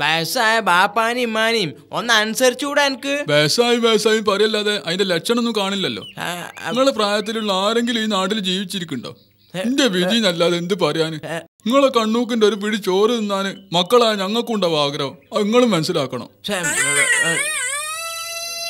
വ്യവസായ ബാപ്പാനിയും ഇമ്മാനിയും പറയല്ലാതെ അതിന്റെ ലക്ഷണമൊന്നും കാണില്ലല്ലോ നിങ്ങളെ പ്രായത്തിലുള്ള ആരെങ്കിലും ഈ നാട്ടിൽ ജീവിച്ചിരിക്കുന്നുണ്ടോ എന്റെ വിജയനല്ലാതെ എന്ത് പറയാന് നിങ്ങളെ കണ്ണൂക്കിന്റെ ഒരു പിടി ചോറ് തിന്നാന് മക്കളായ ഞങ്ങൾക്കുണ്ടാവും ആഗ്രഹം അത് നിങ്ങളും മനസ്സിലാക്കണം